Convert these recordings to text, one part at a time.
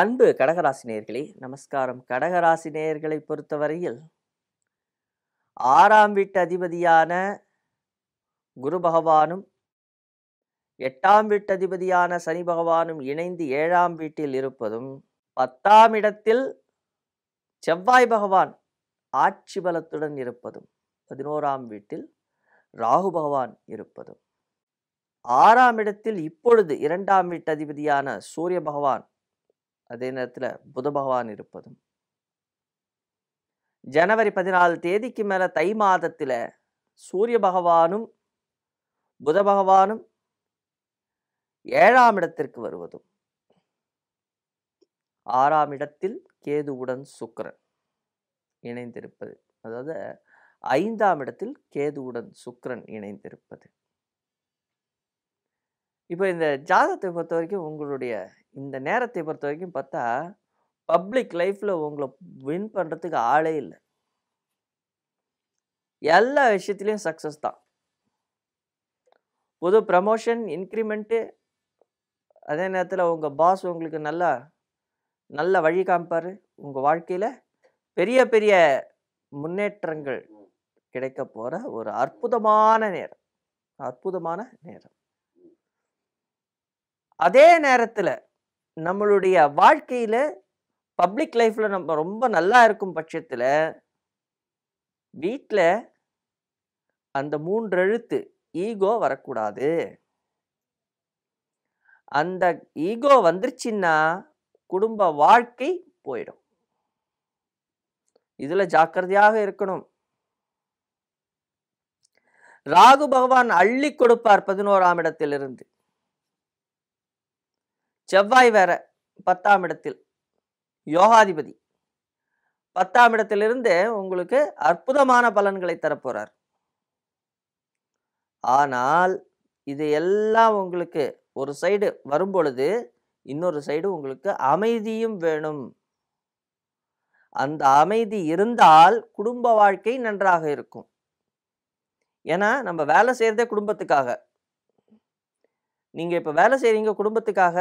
அன்பு கடகராசி நேர்களே நமஸ்காரம் கடகராசி நேர்களை பொறுத்தவரையில் ஆறாம் வீட்டு அதிபதியான குரு பகவானும் எட்டாம் வீட்டு அதிபதியான சனி பகவானும் இணைந்து ஏழாம் வீட்டில் இருப்பதும் பத்தாம் இடத்தில் செவ்வாய் பகவான் ஆட்சி பலத்துடன் இருப்பதும் பதினோராம் வீட்டில் ராகு பகவான் இருப்பதும் ஆறாம் இடத்தில் இப்பொழுது இரண்டாம் வீட்டு அதிபதியான சூரிய பகவான் அதே நேரத்தில் புத பகவான் இருப்பதும் ஜனவரி பதினாலு தேதிக்கு மேலே தை மாதத்தில் சூரிய பகவானும் புத பகவானும் ஏழாம் இடத்திற்கு வருவதும் ஆறாம் இடத்தில் கேதுவுடன் சுக்கரன் இணைந்திருப்பது அதாவது ஐந்தாம் இடத்தில் கேதுவுடன் சுக்கரன் இணைந்திருப்பது இப்போ இந்த ஜாதகத்தை பொறுத்த வரைக்கும் உங்களுடைய இந்த நேரத்தை பொறுத்த வரைக்கும் பார்த்தா பப்ளிக் லைஃப்பில் உங்களை வின் பண்ணுறதுக்கு ஆளே இல்லை எல்லா விஷயத்துலேயும் சக்ஸஸ் தான் புது ப்ரமோஷன் இன்க்ரிமெண்ட்டு அதே நேரத்தில் உங்கள் பாஸ் உங்களுக்கு நல்லா நல்ல வழி காமிப்பார் உங்கள் வாழ்க்கையில் பெரிய பெரிய முன்னேற்றங்கள் கிடைக்க போகிற ஒரு அற்புதமான நேரம் அற்புதமான நேரம் அதே நேரத்தில் நம்மளுடைய வாழ்க்கையில் பப்ளிக் லைஃப்பில் நம்ம ரொம்ப நல்லா இருக்கும் பட்சத்தில் வீட்டில் அந்த மூன்று எழுத்து ஈகோ வரக்கூடாது அந்த ஈகோ வந்துருச்சுன்னா குடும்ப வாழ்க்கை போயிடும் இதில் ஜாக்கிரதையாக இருக்கணும் ராகு பகவான் அள்ளி கொடுப்பார் பதினோராம் இடத்திலிருந்து செவ்வாய் வேற பத்தாம் இடத்தில் யோகாதிபதி பத்தாம் இடத்திலிருந்து உங்களுக்கு அற்புதமான பலன்களை தரப்போகிறார் ஆனால் இது எல்லாம் உங்களுக்கு ஒரு சைடு வரும்பொழுது இன்னொரு சைடு உங்களுக்கு அமைதியும் வேணும் அந்த அமைதி இருந்தால் குடும்ப வாழ்க்கை நன்றாக இருக்கும் ஏன்னா நம்ம வேலை செய்கிறதே குடும்பத்துக்காக நீங்கள் இப்போ வேலை செய்கிறீங்க குடும்பத்துக்காக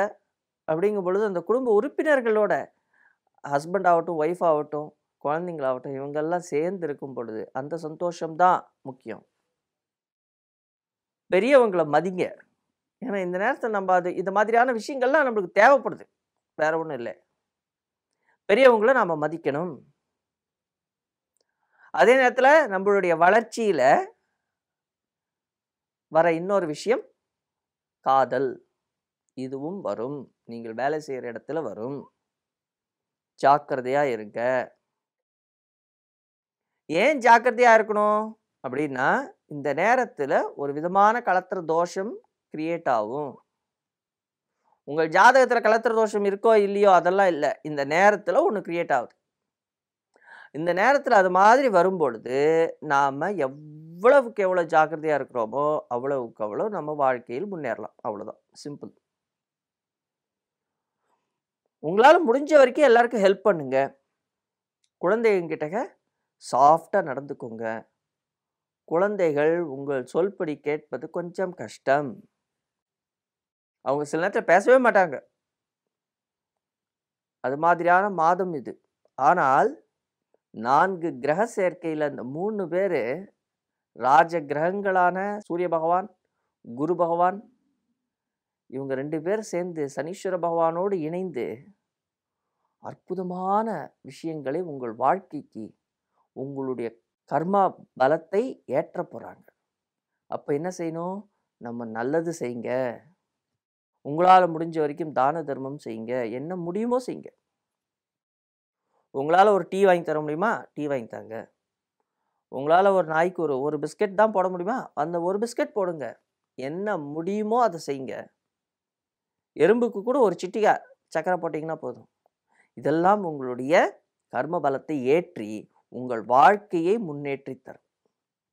அப்படிங்கும் பொழுது அந்த குடும்ப உறுப்பினர்களோட ஹஸ்பண்ட் ஆகட்டும் ஒய்ஃப் ஆகட்டும் குழந்தைங்களாகட்டும் இவங்கெல்லாம் சேர்ந்து இருக்கும் பொழுது அந்த சந்தோஷம்தான் முக்கியம் பெரியவங்களை மதிங்க ஏன்னா இந்த நேரத்தில் நம்ம அது இந்த மாதிரியான விஷயங்கள்லாம் நம்மளுக்கு தேவைப்படுது வேற ஒன்றும் இல்லை பெரியவங்கள நாம் மதிக்கணும் அதே நேரத்தில் நம்மளுடைய வளர்ச்சியில் வர இன்னொரு விஷயம் காதல் இதுவும் வரும் நீங்கள் வேலை செய்கிற இடத்துல வரும் ஜாக்கிரதையாக இருங்க ஏன் ஜாக்கிரதையாக இருக்கணும் அப்படின்னா இந்த நேரத்தில் ஒரு விதமான கலத்திர தோஷம் கிரியேட் ஆகும் உங்கள் ஜாதகத்தில் கலத்திர தோஷம் இருக்கோ இல்லையோ அதெல்லாம் இல்லை இந்த நேரத்தில் ஒன்று கிரியேட் ஆகுது இந்த நேரத்தில் அது மாதிரி வரும் பொழுது நாம் எவ்வளவுக்கு எவ்வளோ ஜாக்கிரதையாக இருக்கிறோமோ அவ்வளவுக்கு அவ்வளோ நம்ம வாழ்க்கையில் முன்னேறலாம் அவ்வளோதான் சிம்பிள் உங்களால் முடிஞ்ச வரைக்கும் எல்லாருக்கும் ஹெல்ப் பண்ணுங்க குழந்தைங்கிட்ட சாஃப்டாக நடந்துக்கோங்க குழந்தைகள் உங்கள் சொல்படி கேட்பது கொஞ்சம் கஷ்டம் அவங்க சில நேரத்தில் பேசவே மாட்டாங்க அது மாதிரியான மாதம் இது ஆனால் நான்கு கிரக சேர்க்கையில் அந்த மூணு பேர் ராஜ கிரகங்களான சூரிய பகவான் குரு பகவான் இவங்க ரெண்டு பேர் சேர்ந்து சனீஸ்வர பகவானோடு இணைந்து அற்புதமான விஷயங்களை உங்கள் வாழ்க்கைக்கு உங்களுடைய கர்மா பலத்தை ஏற்ற போகிறாங்க அப்போ என்ன செய்யணும் நம்ம நல்லது செய்யுங்க உங்களால் முடிஞ்ச வரைக்கும் தான தர்மம் செய்யுங்க என்ன முடியுமோ செய்யுங்க உங்களால் ஒரு டீ வாங்கி தர முடியுமா டீ வாங்கி தாங்க உங்களால் ஒரு நாய்க்கு ஒரு ஒரு பிஸ்கெட் தான் போட முடியுமா அந்த ஒரு பிஸ்கெட் போடுங்க என்ன முடியுமோ அதை செய்யுங்க எறும்புக்கு கூட ஒரு சிட்டிகா சக்கரை போட்டிங்கன்னா போதும் இதெல்லாம் உங்களுடைய கர்ம பலத்தை ஏற்றி உங்கள் வாழ்க்கையை முன்னேற்றி தரும்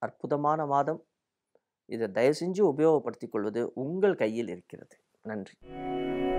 அற்புதமான மாதம் இதை தயவு செஞ்சு உபயோகப்படுத்திக் கொள்வது உங்கள் கையில் இருக்கிறது நன்றி